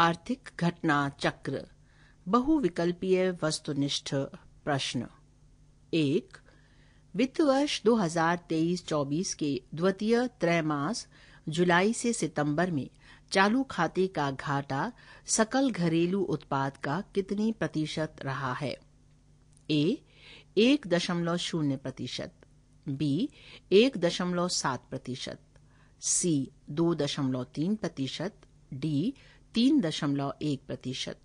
आर्थिक घटना चक्र बहुविकल्पीय वस्तुनिष्ठ प्रश्न एक वित्त वर्ष 2023-24 के द्वितीय त्रैमास जुलाई से सितंबर में चालू खाते का घाटा सकल घरेलू उत्पाद का कितने प्रतिशत रहा है ए एक दशमलव शून्य प्रतिशत बी एक दशमलव सात प्रतिशत सी दो दशमलव तीन प्रतिशत डी तीन दशमलव एक प्रतिशत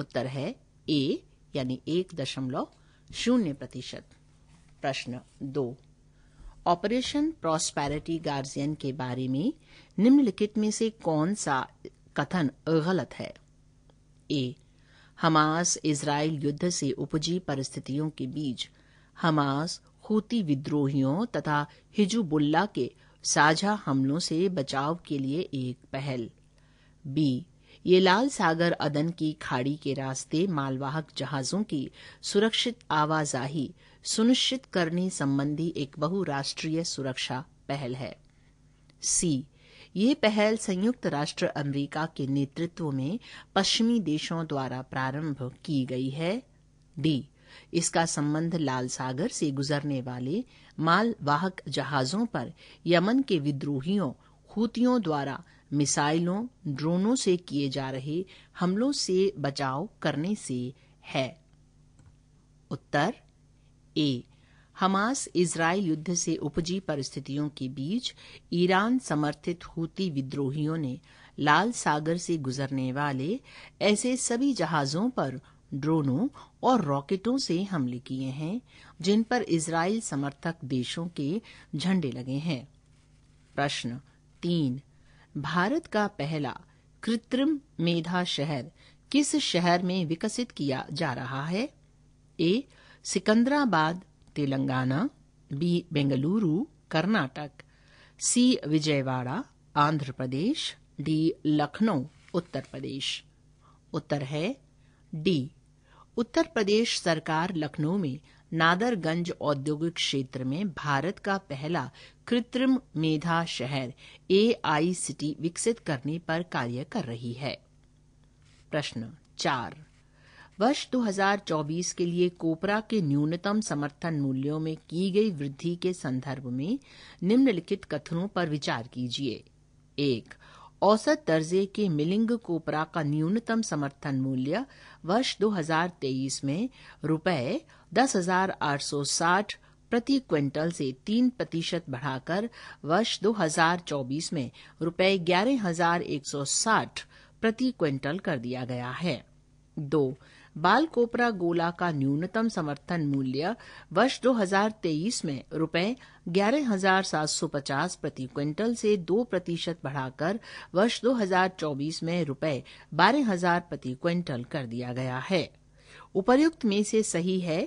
उत्तर है ए यानी एक दशमलव शून्य प्रतिशत प्रश्न दो ऑपरेशन प्रॉस्पैरिटी गार्जियन के बारे में निम्नलिखित में से कौन सा कथन गलत है ए हमास इसराइल युद्ध से उपजी परिस्थितियों के बीच हमास खूती विद्रोहियों तथा हिजुबुल्ला के साझा हमलों से बचाव के लिए एक पहल बी ये लाल सागर अदन की खाड़ी के रास्ते मालवाहक जहाजों की सुरक्षित आवाजाही सुनिश्चित करने संबंधी एक बहुराष्ट्रीय सुरक्षा पहल है सी ये पहल संयुक्त राष्ट्र अमेरिका के नेतृत्व में पश्चिमी देशों द्वारा प्रारंभ की गई है डी इसका संबंध लाल सागर से गुजरने वाले मालवाहक जहाजों पर यमन के विद्रोहियों हूतियों द्वारा मिसाइलों ड्रोनों से किए जा रहे हमलों से बचाव करने से है उत्तर ए हमास इसराइल युद्ध से उपजी परिस्थितियों के बीच ईरान समर्थित हूती विद्रोहियों ने लाल सागर से गुजरने वाले ऐसे सभी जहाजों पर ड्रोनों और रॉकेटों से हमले किए हैं जिन पर इसराइल समर्थक देशों के झंडे लगे हैं प्रश्न तीन भारत का पहला कृत्रिम मेधा शहर किस शहर में विकसित किया जा रहा है A Secunderabad Telangana B Bengaluru Karnataka C Vijayawada Andhra Pradesh D Lucknow Uttar Pradesh उत्तर है डी उत्तर प्रदेश सरकार लखनऊ में नादरगंज औद्योगिक क्षेत्र में भारत का पहला कृत्रिम मेधा शहर ए आई सिटी विकसित करने पर कार्य कर रही है प्रश्न चार वर्ष 2024 के लिए कोपरा के न्यूनतम समर्थन मूल्यों में की गई वृद्धि के संदर्भ में निम्नलिखित कथनों पर विचार कीजिए एक औसत दर्जे के मिलिंग कोपरा का न्यूनतम समर्थन मूल्य वर्ष 2023 में रुपए दस हजार आठ सौ साठ प्रति क्विंटल से तीन प्रतिशत बढ़ाकर वर्ष 2024 में रुपए ग्यारह हजार एक सौ साठ प्रति क्विंटल कर दिया गया है दो बाल कोपरा गोला का न्यूनतम समर्थन मूल्य वर्ष 2023 में रुपए ग्यारह हजार सात सौ पचास प्रति क्विंटल से दो प्रतिशत बढ़ाकर वर्ष 2024 में रुपए बारह हजार प्रति क्विंटल कर दिया गया है उपर्युक्त में से सही है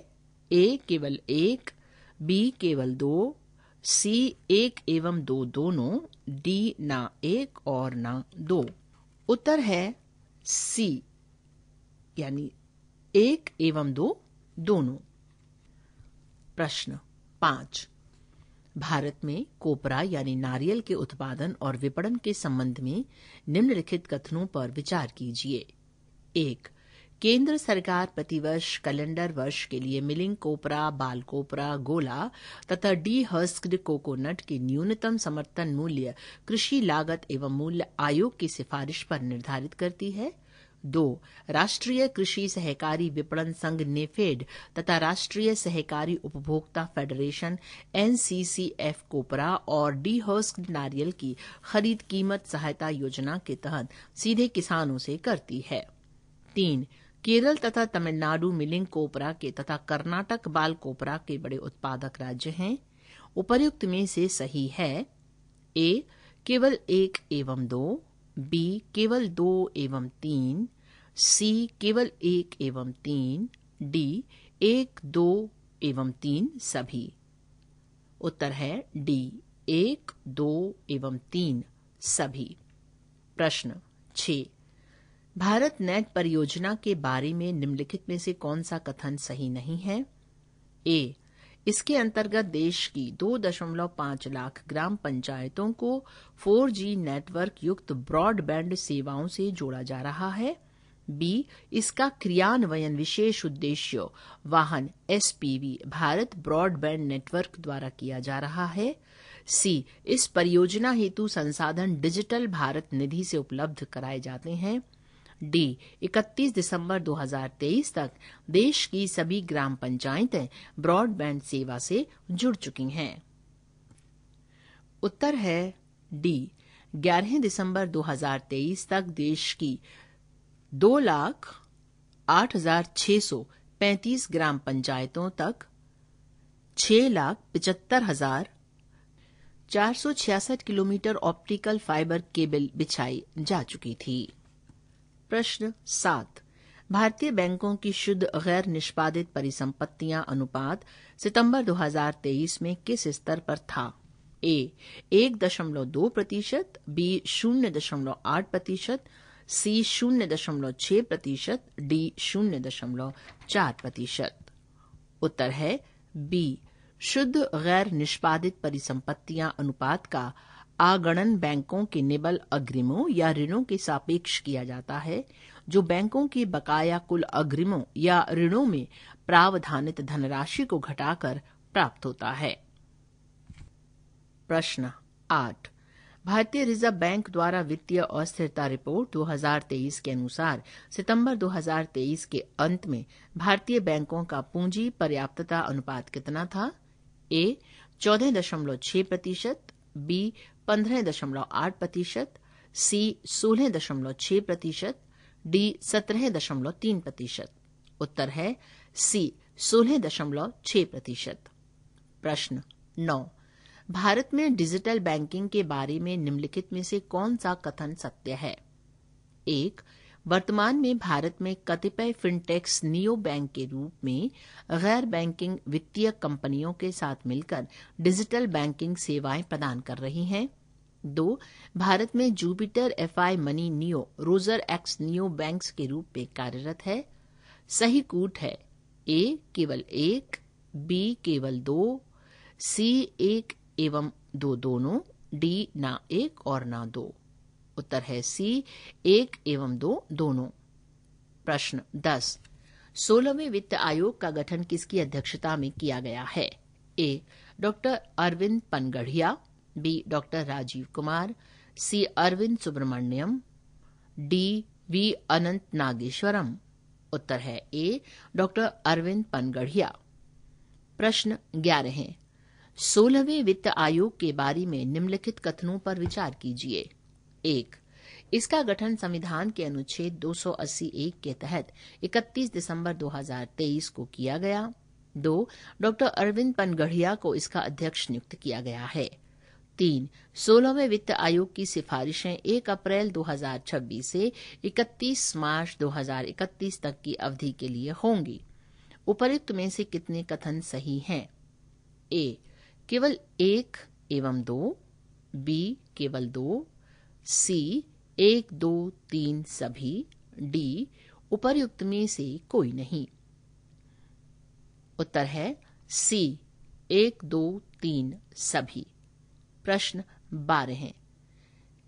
ए केवल एक बी केवल दो सी एक एवं दो दोनों डी ना एक और ना दो उत्तर है सी यानी एक एवं दो दोनों प्रश्न पांच भारत में कोपरा यानी नारियल के उत्पादन और विपणन के संबंध में निम्नलिखित कथनों पर विचार कीजिए एक केंद्र सरकार प्रतिवर्ष कैलेंडर वर्ष के लिए मिलिंग कोपरा बाल कोपरा गोला तथा डी हस्क्ड कोकोनट के न्यूनतम समर्थन मूल्य कृषि लागत एवं मूल्य आयोग की सिफारिश पर निर्धारित करती है दो राष्ट्रीय कृषि सहकारी विपणन संघ नेफेड तथा राष्ट्रीय सहकारी उपभोक्ता फेडरेशन एनसीसीएफ कोपरा और डी हर्स्क नारियल की खरीद कीमत सहायता योजना के तहत सीधे किसानों से करती है तीन केरल तथा तमिलनाडु मिलिंग कोपरा के तथा कर्नाटक बाल कोपरा के बड़े उत्पादक राज्य हैं उपर्युक्त में से सही है ए केवल एक एवं दो बी केवल दो एवं तीन सी केवल एक एवं तीन डी एक दो एवं तीन सभी उत्तर है डी एक दो एवं तीन सभी प्रश्न छ भारत नेट परियोजना के बारे में निम्नलिखित में से कौन सा कथन सही नहीं है ए इसके अंतर्गत देश की 2.5 लाख ग्राम पंचायतों को 4G नेटवर्क युक्त ब्रॉडबैंड सेवाओं से जोड़ा जा रहा है बी इसका क्रियान्वयन विशेष उद्देश्य वाहन एसपीवी भारत ब्रॉडबैंड नेटवर्क द्वारा किया जा रहा है सी इस परियोजना हेतु संसाधन डिजिटल भारत निधि से उपलब्ध कराए जाते हैं डी 31 दिसंबर 2023 तक देश की सभी ग्राम पंचायतें ब्रॉडबैंड सेवा से जुड़ चुकी हैं उत्तर है डी 11 दिसंबर 2023 तक देश की दो लाख आठ हजार छह सौ पैंतीस ग्राम पंचायतों तक छह लाख पिचहत्तर हजार चार सौ छियासठ किलोमीटर ऑप्टिकल फाइबर केबल बिछाई जा चुकी थी प्रश्न सात भारतीय बैंकों की शुद्ध गैर निष्पादित परिसंपत्तियां अनुपात सितंबर 2023 में किस स्तर पर था ए एक दशमलव दो प्रतिशत बी शून्य दशमलव आठ प्रतिशत सी शून्य दशमलव छह प्रतिशत डी शून्य दशमलव चार प्रतिशत उत्तर है बी शुद्ध गैर निष्पादित परिसंपत्तियां अनुपात का आगणन बैंकों के निबल अग्रिमों या ऋणों के सापेक्ष किया जाता है जो बैंकों के बकाया कुल अग्रिमों या ऋणों में प्रावधानित धनराशि को घटाकर प्राप्त होता है प्रश्न आठ भारतीय रिजर्व बैंक द्वारा वित्तीय अस्थिरता रिपोर्ट 2023 के अनुसार सितंबर 2023 के अंत में भारतीय बैंकों का पूंजी पर्याप्तता अनुपात कितना था ए चौदह दशमलव छह प्रतिशत बी पंद्रह दशमलव आठ प्रतिशत सी सोलह दशमलव छह प्रतिशत डी सत्रह दशमलव तीन प्रतिशत उत्तर है सी सोलह दशमलव छह प्रतिशत प्रश्न नौ भारत में डिजिटल बैंकिंग के बारे में निम्नलिखित में से कौन सा कथन सत्य है एक वर्तमान में भारत में कतिपय फिनटेक्स नियो बैंक के रूप में गैर बैंकिंग वित्तीय कंपनियों के साथ मिलकर डिजिटल बैंकिंग सेवाएं प्रदान कर रही हैं दो भारत में Jupiter Fi money Niyo razor X Niyo banks के रूप में कार्यरत है सही कूट है ए केवल एक बी केवल दो सी एक एवं दो दोनों डी ना एक और ना दो उत्तर है सी एक एवं दो दोनों प्रश्न दस सोलहवें वित्त आयोग का गठन किसकी अध्यक्षता में किया गया है A doctor Arvind Panagariya B doctor Rajiv Kumar C Arvind Subramanian D V Anantha Nageswaran उत्तर है ए डॉक्टर अरविंद पनगढ़िया प्रश्न ग्यारह सोलहवें वित्त आयोग के बारे में निम्नलिखित कथनों पर विचार कीजिए एक इसका गठन संविधान के अनुच्छेद 280 एक के तहत 31 दिसंबर 2023 को किया गया दो डॉ अरविंद पनगढ़िया को इसका अध्यक्ष नियुक्त किया गया है तीन सोलहवें वित्त आयोग की सिफारिशें 1 अप्रैल 2026 से 31 मार्च 2031 तक की अवधि के लिए होंगी उपरुक्त में से कितने कथन सही हैं ए केवल एक एवं दो बी केवल दो सी एक दो तीन सभी डी उपर्युक्त में से कोई नहीं उत्तर है सी एक दो तीन सभी प्रश्न बारह है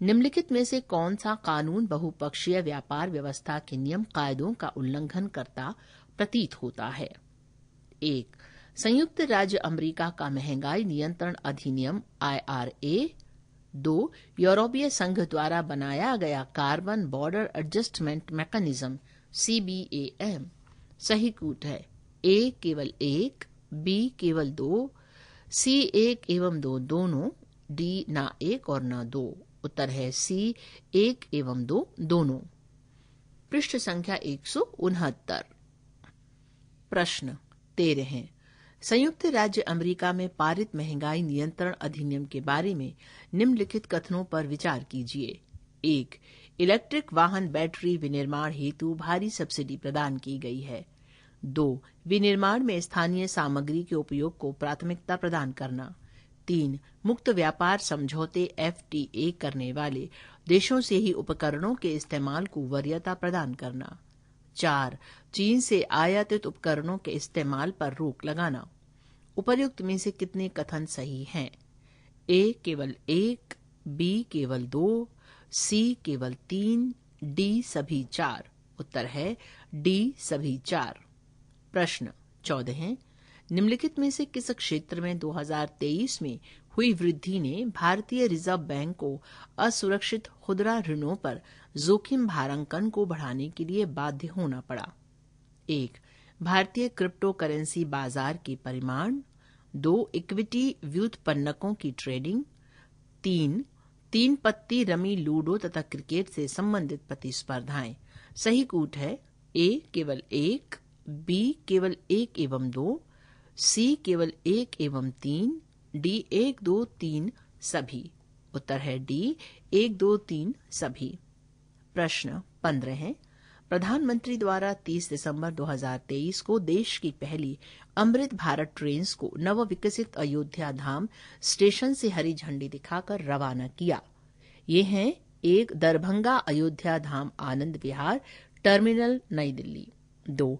निम्नलिखित में से कौन सा कानून बहुपक्षीय व्यापार व्यवस्था के नियम कायदों का उल्लंघन करता प्रतीत होता है एक संयुक्त राज्य अमेरिका का महंगाई नियंत्रण अधिनियम आईआरए दो यूरोपीय संघ द्वारा बनाया गया carbon border adjustment mechanism CBM सही कूट है ए केवल एक बी केवल दो सी एक एवं दो दोनों डी ना एक और ना दो उत्तर है सी एक एवं दो दोनों पृष्ठ संख्या एक सौ उनहत्तर प्रश्न तेरह हैं संयुक्त राज्य अमेरिका में पारित महंगाई नियंत्रण अधिनियम के बारे में निम्नलिखित कथनों पर विचार कीजिए एक इलेक्ट्रिक वाहन बैटरी विनिर्माण हेतु भारी सब्सिडी प्रदान की गई है दो विनिर्माण में स्थानीय सामग्री के उपयोग को प्राथमिकता प्रदान करना तीन मुक्त व्यापार समझौते एफ करने वाले देशों से ही उपकरणों के इस्तेमाल को वरीयता प्रदान करना चार चीन से आयातित उपकरणों के इस्तेमाल पर रोक लगाना उपर्युक्त में से कितने कथन सही हैं ए केवल एक बी केवल दो सी केवल तीन डी सभी चार उत्तर है डी सभी चार प्रश्न चौदह निम्नलिखित में से किस क्षेत्र में 2023 में हुई वृद्धि ने भारतीय रिजर्व बैंक को असुरक्षित खुदरा ऋणों पर जोखिम भारांकन को बढ़ाने के लिए बाध्य होना पड़ा एक भारतीय क्रिप्टो करेंसी बाजार के परिमाण दो इक्विटी व्युत्पन्नकों की ट्रेडिंग तीन तीन पत्ती रमी लूडो तथा क्रिकेट से संबंधित प्रतिस्पर्धाएं सही कूट है ए केवल एक बी केवल एक एवं दो सी केवल एक एवं तीन डी एक दो तीन सभी उत्तर है डी एक दो तीन सभी प्रश्न पंद्रह है प्रधानमंत्री द्वारा 30 दिसंबर 2023 को देश की पहली अमृत भारत ट्रेन को नवविकसित अयोध्या धाम स्टेशन से हरी झंडी दिखाकर रवाना किया ये हैं एक दरभंगा अयोध्या धाम आनंद विहार टर्मिनल नई दिल्ली दो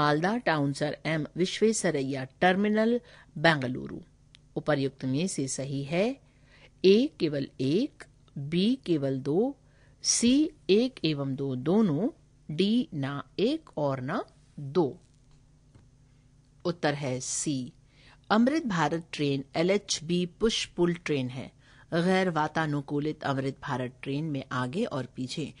Malda town sir M Visvesvaraya terminal Bengaluru उपर्युक्त में से सही है ए केवल एक बी केवल दो सी एक एवं दो दोनों डी ना एक और ना दो उत्तर है C Amrit Bharat train L H B push pull train है गैर वातानुकूलित अमृत भारत ट्रेन में आगे और पीछे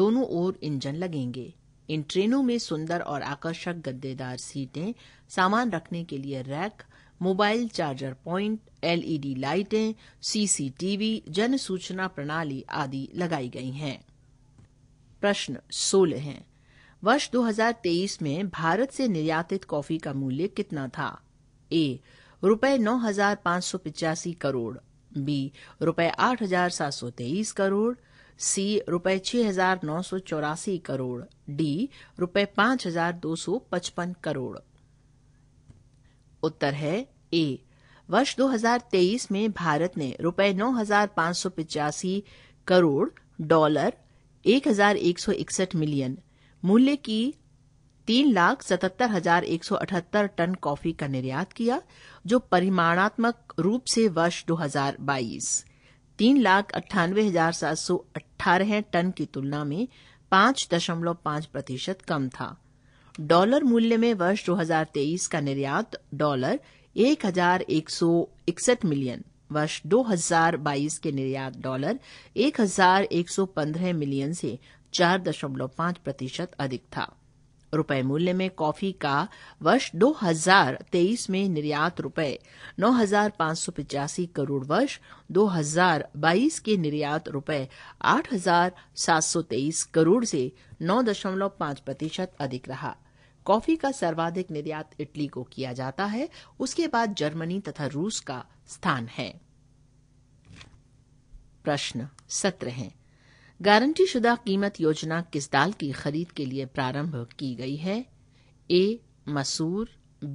दोनों ओर इंजन लगेंगे इन ट्रेनों में सुंदर और आकर्षक गद्देदार सीटें सामान रखने के लिए rack mobile charger point LED लाइटें सीसीटीवी जन सूचना प्रणाली आदि लगाई गई हैं प्रश्न सोलह है वर्ष 2023 में भारत से निर्यातित कॉफी का मूल्य कितना था ए रुपए नौ हजार सौ पिचासी करोड़ बी रुपए आठ हजार सात सौ तेईस करोड़ सी रुपए छह हजार नौ सौ चौरासी करोड़ डी रुपए पांच हजार दो सौ पचपन करोड़ उत्तर है ए वर्ष 2023 में भारत ने रुपए नौ करोड़ डॉलर 1161 मिलियन मूल्य की तीन लाख सतहत्तर हजार एक सौ अठहत्तर टन कॉफी का निर्यात किया जो परिमाणात्मक रूप से वर्ष 2022 तीन लाख अट्ठानवे हजार सात सौ अट्ठारह टन की तुलना में पांच दशमलव पांच प्रतिशत कम था डॉलर मूल्य में वर्ष 2023 का निर्यात डॉलर एक हजार एक सौ इकसठ मिलियन वर्ष 2022 के निर्यात डॉलर एक हजार एक सौ मिलियन से 4.5 प्रतिशत अधिक था रुपए मूल्य में कॉफी का वर्ष 2023 में निर्यात रुपए नौ करोड़ वर्ष 2022 के निर्यात रुपए 8,723 करोड़ से 9.5 प्रतिशत अधिक रहा कॉफी का सर्वाधिक निर्यात इटली को किया जाता है उसके बाद जर्मनी तथा रूस का स्थान है प्रश्न सत्र हैं गारंटी शुदा कीमत योजना किस दाल की खरीद के लिए प्रारंभ की गई है ए मसूर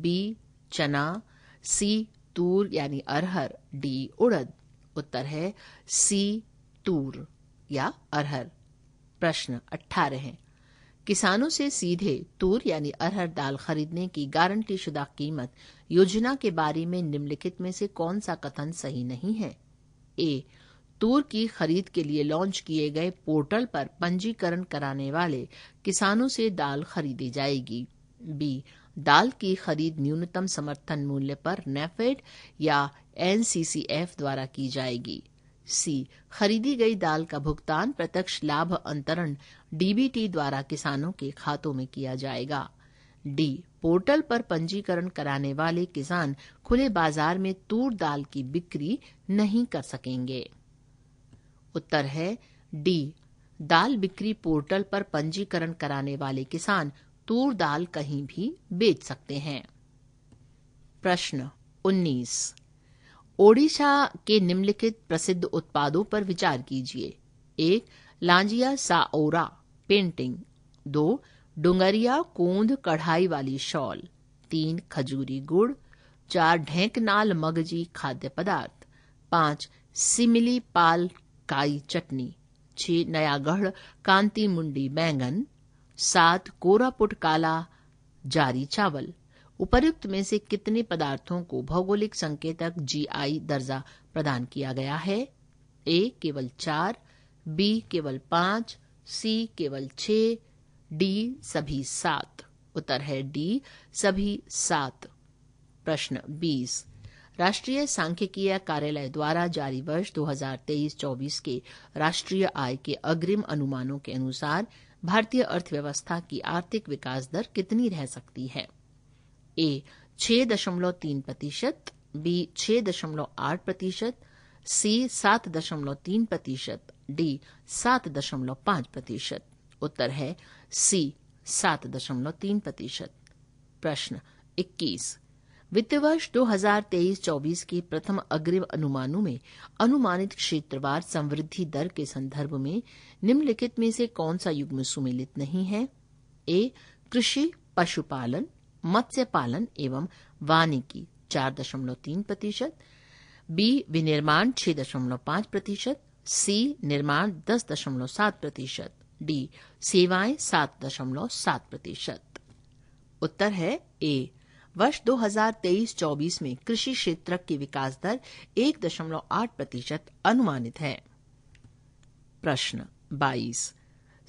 बी चना सी तूर यानी अरहर डी उड़द उत्तर है सी तूर या अरहर प्रश्न अट्ठारह किसानों से सीधे तूर यानी अरहर दाल खरीदने की गारंटी शुदा कीमत योजना के बारे में निम्नलिखित में से कौन सा कथन सही नहीं है ए तूर की खरीद के लिए लॉन्च किए गए पोर्टल पर पंजीकरण कराने वाले किसानों से दाल खरीदी जाएगी बी दाल की खरीद न्यूनतम समर्थन मूल्य पर नेफेड या एनसीसीएफ द्वारा की जाएगी सी खरीदी गई दाल का भुगतान प्रत्यक्ष लाभ अंतरण डीबीटी द्वारा किसानों के खातों में किया जाएगा डी पोर्टल पर पंजीकरण कराने वाले किसान खुले बाजार में तूर दाल की बिक्री नहीं कर सकेंगे उत्तर है डी दाल बिक्री पोर्टल पर पंजीकरण कराने वाले किसान तूर दाल कहीं भी बेच सकते हैं प्रश्न 19 ओडिशा के निम्नलिखित प्रसिद्ध उत्पादों पर विचार कीजिए एक लांजिया साओरा पेंटिंग दो डुंगरिया कोंद कढ़ाई वाली शॉल तीन खजूरी गुड़ चार ढेंकनाल मगजी खाद्य पदार्थ पांच सिमिली पाल काई चटनी छः नयागढ़ कांति मुंडी बैंगन सात कोरापुट काला जारी चावल उपर्युक्त में से कितने पदार्थों को भौगोलिक संकेतक जीआई दर्जा प्रदान किया गया है ए केवल चार बी केवल पांच सी केवल छ डी सभी सात उत्तर है डी सभी सात प्रश्न बीस राष्ट्रीय सांख्यिकीय कार्यालय द्वारा जारी वर्ष 2023-24 के राष्ट्रीय आय के अग्रिम अनुमानों के अनुसार भारतीय अर्थव्यवस्था की आर्थिक विकास दर कितनी रह सकती है ए छह दशमलव तीन प्रतिशत बी छह दशमलव आठ प्रतिशत सी सात दशमलव तीन प्रतिशत डी सात दशमलव पांच प्रतिशत उत्तर है सी सात दशमलव तीन प्रतिशत प्रश्न इक्कीस वित्त वर्ष 2023-24 के प्रथम अग्रिम अनुमानों में अनुमानित क्षेत्रवार समृद्धि दर के संदर्भ में निम्नलिखित में से कौन सा युग्म सुमिलित नहीं है ए कृषि पशुपालन मत्स्य पालन एवं वानिकी चार दशमलव तीन प्रतिशत बी विनिर्माण छह दशमलव पांच प्रतिशत सी निर्माण दस दशमलव सात प्रतिशत डी सेवाएं सात दशमलव सात प्रतिशत उत्तर है ए वर्ष 2023-24 में कृषि क्षेत्र की विकास दर एक दशमलव आठ प्रतिशत अनुमानित है प्रश्न 22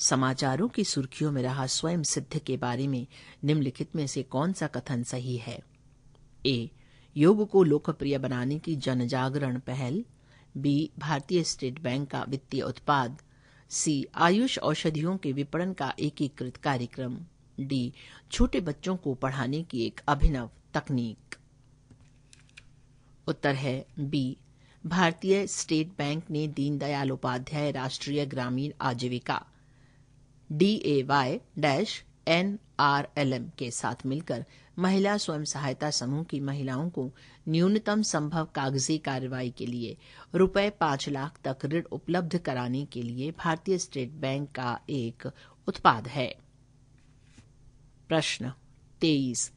समाचारों की सुर्खियों में रहा स्वयं सिद्ध के बारे में निम्नलिखित में से कौन सा कथन सही है ए योग को लोकप्रिय बनाने की जनजागरण पहल बी भारतीय स्टेट बैंक का वित्तीय उत्पाद सी आयुष औषधियों के विपणन का एकीकृत कार्यक्रम डी छोटे बच्चों को पढ़ाने की एक अभिनव तकनीक उत्तर है बी भारतीय स्टेट बैंक ने दीनदयाल उपाध्याय राष्ट्रीय ग्रामीण आजीविका D A Y dash N R L M के साथ मिलकर महिला स्वयं सहायता समूह की महिलाओं को न्यूनतम संभव कागजी कार्रवाई के लिए रुपए पांच लाख तक ऋण उपलब्ध कराने के लिए भारतीय स्टेट बैंक का एक उत्पाद है प्रश्न तेईस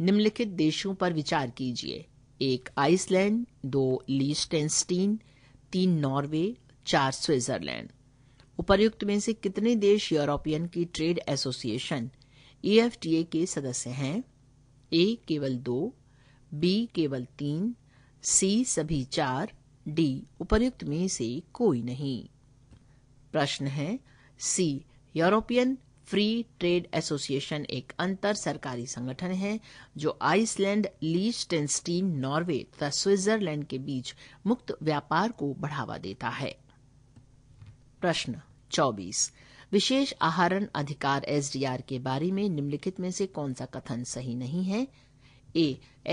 निम्नलिखित देशों पर विचार कीजिए एक आइसलैंड दो लीस्टेंस्टीन तीन नॉर्वे चार स्विट्जरलैंड उपर्युक्त में से कितने देश यूरोपियन की ट्रेड एसोसिएशन ईएफटीए e के सदस्य हैं ए केवल दो बी केवल तीन सी सभी चार डी उपर्युक्त में से कोई नहीं प्रश्न है C European free trade association एक अंतर सरकारी संगठन है जो आइसलैंड लीस्टेंस्टीन नॉर्वे तथा स्विट्जरलैंड के बीच मुक्त व्यापार को बढ़ावा देता है प्रश्न 24 विशेष आहरण अधिकार एसडीआर के बारे में निम्नलिखित में से कौन सा कथन सही नहीं है ए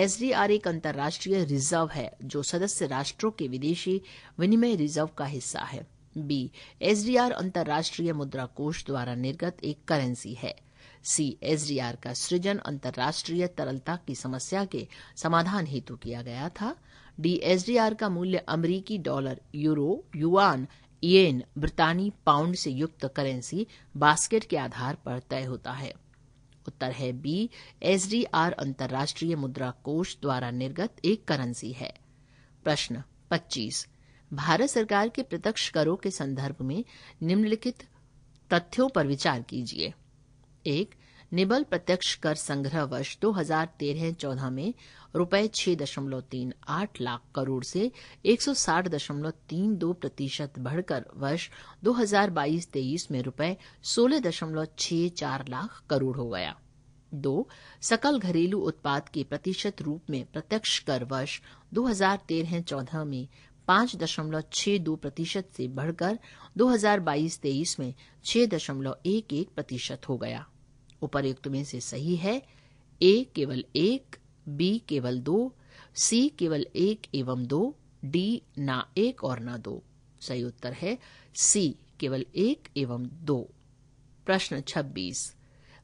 एसडीआर एक अंतर्राष्ट्रीय रिजर्व है जो सदस्य राष्ट्रों के विदेशी विनिमय रिजर्व का हिस्सा है बी एसडीआर अंतर्राष्ट्रीय मुद्रा कोष द्वारा निर्गत एक करेंसी है सी एसडीआर का सृजन अंतर्राष्ट्रीय तरलता की समस्या के समाधान हेतु किया गया था डी एसडीआर का मूल्य अमरीकी डॉलर यूरो युआन येन ब्रितानी पाउंड से युक्त करेंसी बास्केट के आधार पर तय होता है उत्तर है बी एसडीआर अंतर्राष्ट्रीय मुद्रा कोष द्वारा निर्गत एक करेंसी है प्रश्न 25 भारत सरकार के प्रत्यक्ष करों के संदर्भ में निम्नलिखित तथ्यों पर विचार कीजिए एक निबल प्रत्यक्ष कर संग्रह वर्ष 2013-14 में रूपये छह दशमलव तीन आठ लाख करोड़ से एक सौ साठ दशमलव तीन दो प्रतिशत बढ़कर वर्ष 2022-23 में रूपये सोलह दशमलव छह चार लाख करोड़ हो गया दो सकल घरेलू उत्पाद के प्रतिशत रूप में प्रत्यक्ष कर वर्ष 2013-14 में पांच दशमलव छह दो प्रतिशत से बढ़कर 2022-23 में छह दशमलव एक एक प्रतिशत हो गया उपरयुक्त में से सही है ए केवल एक बी केवल दो सी केवल एक एवं दो डी ना एक और ना दो सही उत्तर है सी केवल एक एवं दो प्रश्न 26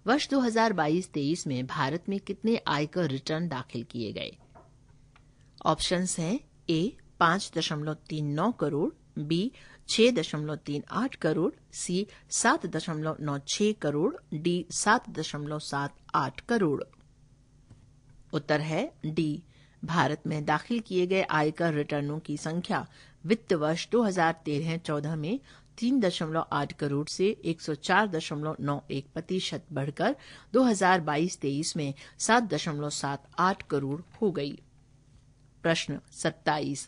वर्ष 2022-23 में भारत में कितने आयकर रिटर्न दाखिल किए गए ऑप्शंस हैं ए पांच दशमलव तीन नौ करोड़ बी छह दशमलव तीन आठ करोड़ सी सात दशमलव नौ छह करोड़ डी सात दशमलव सात आठ करोड़ उत्तर है डी भारत में दाखिल किए गए आयकर रिटर्नों की संख्या वित्त वर्ष 2013-14 में तीन दशमलव आठ करोड़ से एक सौ चार दशमलव नौ एक प्रतिशत बढ़कर 2022-23 में सात दशमलव सात आठ करोड़ हो गई प्रश्न सत्ताईस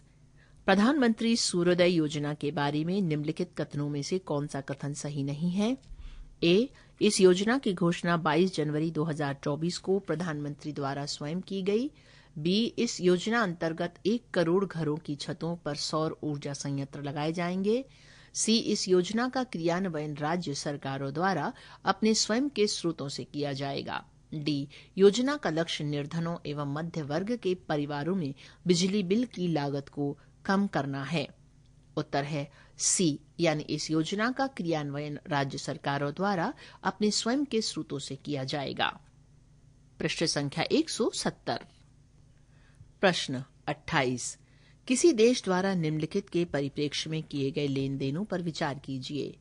प्रधानमंत्री सूर्योदय योजना के बारे में निम्नलिखित कथनों में से कौन सा कथन सही नहीं है ए इस योजना की घोषणा 22 जनवरी 2024 को प्रधानमंत्री द्वारा स्वयं की गई बी इस योजना अंतर्गत एक करोड़ घरों की छतों पर सौर ऊर्जा संयंत्र लगाए जाएंगे सी इस योजना का क्रियान्वयन राज्य सरकारों द्वारा अपने स्वयं के स्रोतों से किया जाएगा डी योजना का लक्ष्य निर्धनों एवं मध्य वर्ग के परिवारों में बिजली बिल की लागत को कम करना है उत्तर है सी यानी इस योजना का क्रियान्वयन राज्य सरकारों द्वारा अपने स्वयं के स्रोतों से किया जाएगा प्रश्न संख्या 170 प्रश्न 28 किसी देश द्वारा निम्नलिखित के परिप्रेक्ष्य में किए गए लेन देनों पर विचार कीजिए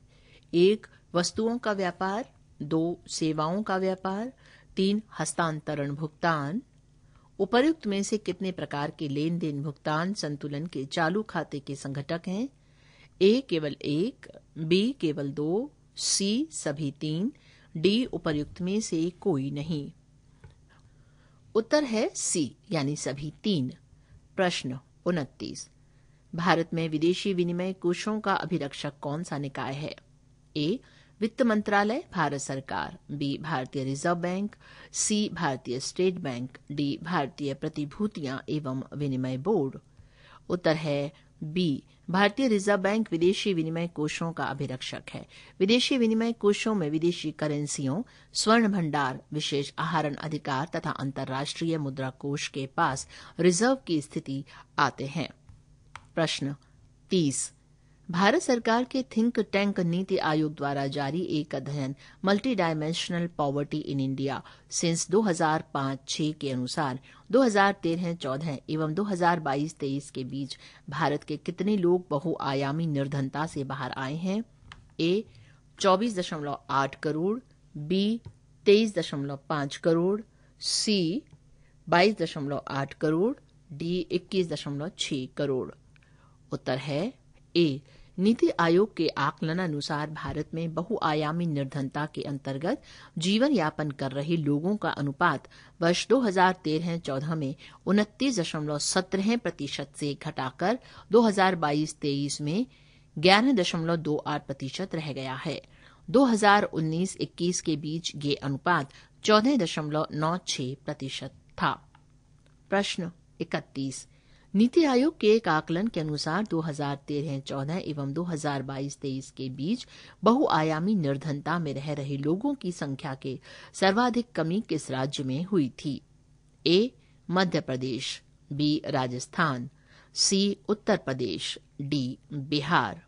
एक वस्तुओं का व्यापार दो सेवाओं का व्यापार तीन हस्तांतरण भुगतान उपर्युक्त में से कितने प्रकार के लेन देन भुगतान संतुलन के चालू खाते के संघटक हैं ए केवल एक बी केवल दो सी सभी तीन डी उपर्युक्त में से कोई नहीं उत्तर है सी यानी सभी तीन प्रश्न उनतीस भारत में विदेशी विनिमय कोषों का अभिरक्षक कौन सा निकाय है ए वित्त मंत्रालय भारत सरकार बी भारतीय रिजर्व बैंक सी भारतीय स्टेट बैंक डी भारतीय प्रतिभूतियां एवं विनिमय बोर्ड उत्तर है बी भारतीय रिजर्व बैंक विदेशी विनिमय कोषों का अभिरक्षक है विदेशी विनिमय कोषों में विदेशी करेंसियों स्वर्ण भंडार विशेष आहरण अधिकार तथा अंतर्राष्ट्रीय मुद्रा कोष के पास रिजर्व की स्थिति आते हैं प्रश्न तीस भारत सरकार के थिंक टैंक नीति आयोग द्वारा जारी एक अध्ययन multi dimensional poverty in India since 2005-6 के अनुसार 2013-14 एवं 2022-23 के बीच भारत के कितने लोग बहुआयामी निर्धनता से बाहर आए हैं A 24.8 crore B 23.5 crore C 22.8 crore D 21.6 crore उत्तर है ए नीति आयोग के आकलन अनुसार भारत में बहुआयामी निर्धनता के अंतर्गत जीवन यापन कर रहे लोगों का अनुपात वर्ष 2013-14 में उनतीस दशमलव सत्रह प्रतिशत से घटाकर 2022-23 में ग्यारह दशमलव दो आठ प्रतिशत रह गया है 2019-21 के बीच ये अनुपात चौदह दशमलव नौ छह प्रतिशत था प्रश्न इकतीस नीति आयोग के एक आकलन के अनुसार 2013-14 एवं 2022-23 के बीच बहुआयामी निर्धनता में रह रहे लोगों की संख्या के सर्वाधिक कमी किस राज्य में हुई थी A Madhya Pradesh B Rajasthan C Uttar Pradesh D Bihar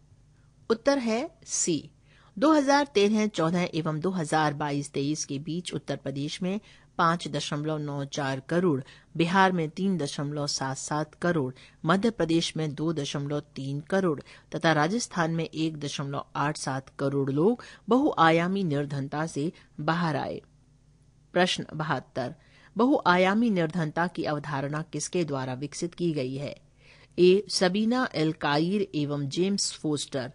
उत्तर है सी 2013-14 एवं 2022-23 के बीच उत्तर प्रदेश में पांच दशमलव नौ चार करोड़ बिहार में तीन दशमलव सात सात करोड़ मध्य प्रदेश में दो दशमलव तीन करोड़ तथा राजस्थान में एक दशमलव आठ सात करोड़ लोग बहुआयामी निर्धनता से बाहर आए प्रश्न बहत्तर बहुआयामी निर्धनता की अवधारणा किसके द्वारा विकसित की गई है ए सबीना एल कायर एवं James Foster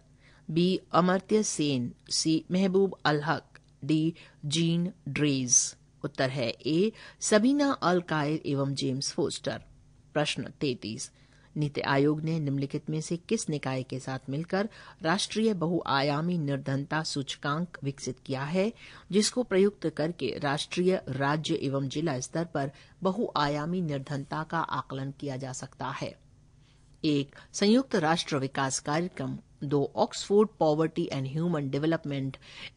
B Amartya Sen C Mahbub al हक डी जीन ड्रेज़ उत्तर है ए सबीना अल कायर एवं जेम्स फोस्टर प्रश्न तैतीस नीति आयोग ने निम्नलिखित में से किस निकाय के साथ मिलकर राष्ट्रीय बहुआयामी निर्धनता सूचकांक विकसित किया है जिसको प्रयुक्त करके राष्ट्रीय राज्य एवं जिला स्तर पर बहुआयामी निर्धनता का आकलन किया जा सकता है एक संयुक्त राष्ट्र विकास कार्यक्रम दो Oxford poverty and human development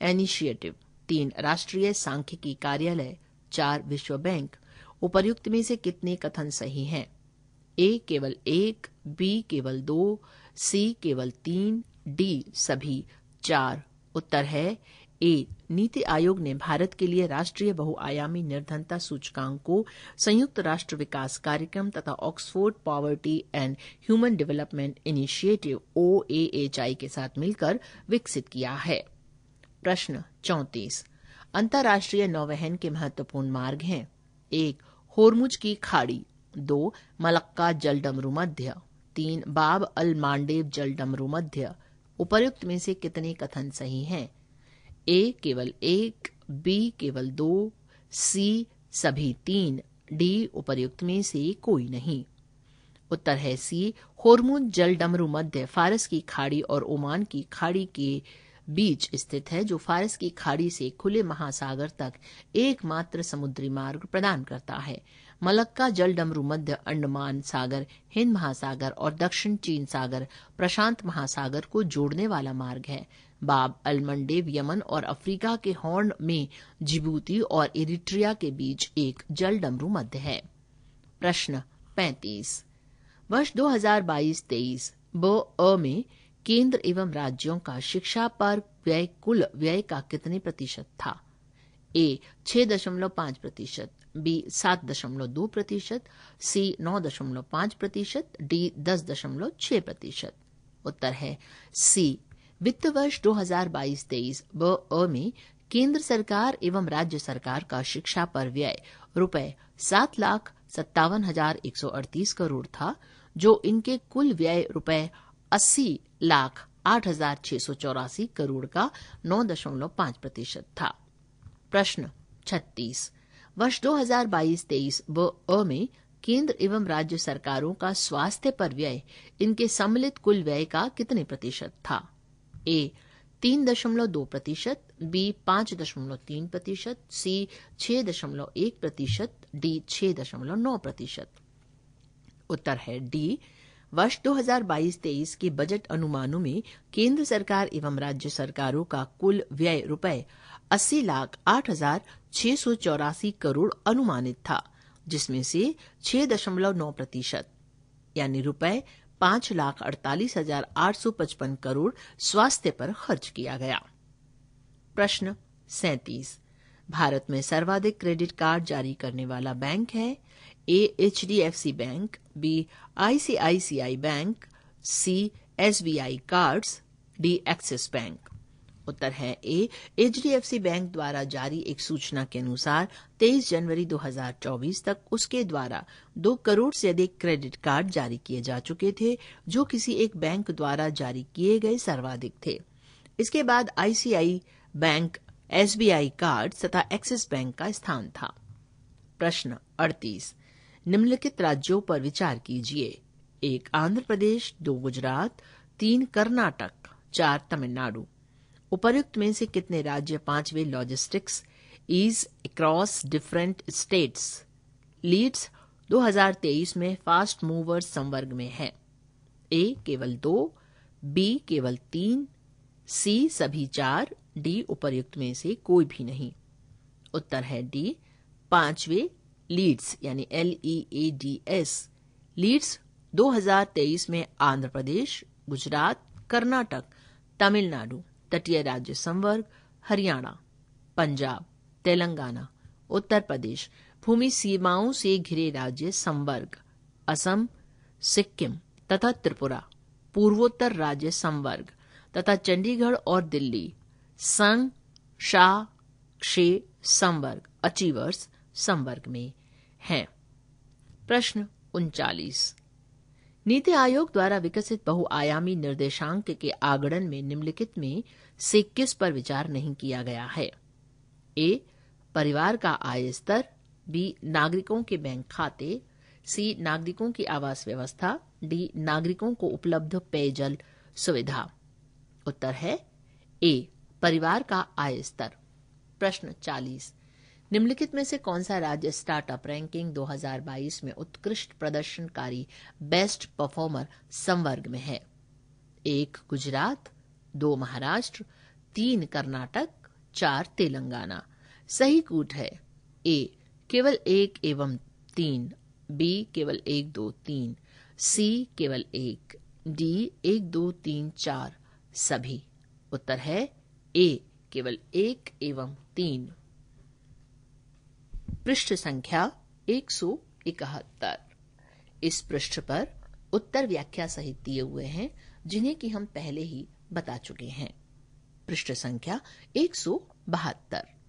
initiative तीन राष्ट्रीय सांख्यिकी कार्यालय चार विश्व बैंक उपर्युक्त में से कितने कथन सही हैं ए केवल एक बी केवल दो सी केवल तीन डी सभी चार उत्तर है ए नीति आयोग ने भारत के लिए राष्ट्रीय बहुआयामी निर्धनता सूचकांक को संयुक्त राष्ट्र विकास कार्यक्रम तथा Oxford poverty and human development initiative OPHI के साथ मिलकर विकसित किया है प्रश्न चौतीस अंतर्राष्ट्रीय नौवहन के महत्वपूर्ण मार्ग हैं एक होरमुज की खाड़ी दो मलक्का जल डमरू मध्य तीन बाब अल मांडेव जल डमरू मध्य उपर्युक्त में से कितने कथन सही हैं ए केवल एक बी केवल दो सी सभी तीन डी उपर्युक्त में से कोई नहीं उत्तर है सी होरमुज जल डमरू मध्य फारस की खाड़ी और ओमान की खाड़ी के बीच स्थित है जो फारस की खाड़ी से खुले महासागर तक एकमात्र समुद्री मार्ग प्रदान करता है मलक्का जल डमरू मध्य अंडमान सागर हिंद महासागर और दक्षिण चीन सागर प्रशांत महासागर को जोड़ने वाला मार्ग है बाब अलमंडेव यमन और अफ्रीका के हॉर्न में जिबूती और इरिट्रिया के बीच एक जल डमरू मध्य है प्रश्न 35 वर्ष 2022-23 ब अ में केंद्र एवं राज्यों का शिक्षा पर व्यय कुल व्यय का कितने प्रतिशत था ए छह दशमलव पांच प्रतिशत बी सात दशमलव दो प्रतिशत सी नौ दशमलव पांच प्रतिशत डी दस दशमलव छह प्रतिशत उत्तर है सी वित्त वर्ष 2022-23 ब अ में केंद्र सरकार एवं राज्य सरकार का शिक्षा पर व्यय रुपए सात लाख सत्तावन हजार एक सौ अड़तीस करोड़ था जो इनके कुल व्यय रुपए अस्सी लाख आठ हजार छह सौ चौरासी करोड़ का नौ दशमलव पांच प्रतिशत था प्रश्न छत्तीस वर्ष 2022 तेईस व अ में केंद्र एवं राज्य सरकारों का स्वास्थ्य पर व्यय इनके सम्मिलित कुल व्यय का कितने प्रतिशत था ए तीन दशमलव दो प्रतिशत बी पांच दशमलव तीन प्रतिशत सी छह दशमलव एक प्रतिशत डी छह दशमलव नौ प्रतिशत उत्तर है डी वर्ष 2022-23 के बजट अनुमानों में केंद्र सरकार एवं राज्य सरकारों का कुल व्यय रुपए अस्सी लाख आठ हजार छह सौ चौरासी करोड़ अनुमानित था जिसमें से छह दशमलव नौ प्रतिशत यानी रुपए पांच लाख अड़तालीस हजार आठ सौ पचपन करोड़ स्वास्थ्य पर खर्च किया गया प्रश्न सैतीस भारत में सर्वाधिक क्रेडिट कार्ड जारी करने वाला बैंक है A H D F C bank C I bank B I cards D Axis bank उत्तर है ए एचडीएफसी बैंक द्वारा जारी एक सूचना के अनुसार 23 जनवरी 2024 तक उसके द्वारा दो करोड़ से अधिक क्रेडिट कार्ड जारी किए जा चुके थे जो किसी एक बैंक द्वारा जारी किए गए सर्वाधिक थे इसके बाद आईसीआई बैंक एसबीआई कार्ड तथा एक्सिस बैंक का स्थान था प्रश्न अड़तीस निम्नलिखित राज्यों पर विचार कीजिए एक आंध्र प्रदेश दो गुजरात तीन कर्नाटक चार तमिलनाडु उपर्युक्त में से कितने राज्य पांचवे logistics ease across different states LEADS 2023 में फास्ट मूवर्स संवर्ग में है ए केवल दो बी केवल तीन सी सभी चार डी उपर्युक्त में से कोई भी नहीं उत्तर है डी पांचवे लीड्स यानी L E A D S LEADS 2023 में आंध्र प्रदेश गुजरात कर्नाटक तमिलनाडु तटीय राज्य संवर्ग हरियाणा पंजाब तेलंगाना उत्तर प्रदेश भूमि सीमाओं से घिरे राज्य संवर्ग असम सिक्किम तथा त्रिपुरा पूर्वोत्तर राज्य संवर्ग तथा चंडीगढ़ और दिल्ली संघ शाह क्षे संवर्ग अचीवर्स संवर्ग में हैं प्रश्न उनचालीस नीति आयोग द्वारा विकसित बहुआयामी निर्देशांक के आगड़न में निम्नलिखित में से किस पर विचार नहीं किया गया है ए परिवार का आय स्तर बी नागरिकों के बैंक खाते सी नागरिकों की आवास व्यवस्था डी नागरिकों को उपलब्ध पेयजल सुविधा उत्तर है ए परिवार का आय स्तर प्रश्न चालीस निम्नलिखित में से कौन सा राज्य स्टार्टअप रैंकिंग 2022 में उत्कृष्ट प्रदर्शनकारी बेस्ट परफॉर्मर संवर्ग में है एक गुजरात दो महाराष्ट्र तीन कर्नाटक चार तेलंगाना सही कूट है ए केवल एक एवं तीन बी केवल एक दो तीन सी केवल एक डी एक दो तीन चार सभी उत्तर है ए केवल एक एवं तीन पृष्ठ संख्या एक सौ इकहत्तर इस पृष्ठ पर उत्तर व्याख्या सहित दिए हुए हैं जिन्हें कि हम पहले ही बता चुके हैं पृष्ठ संख्या एक सौ बहत्तर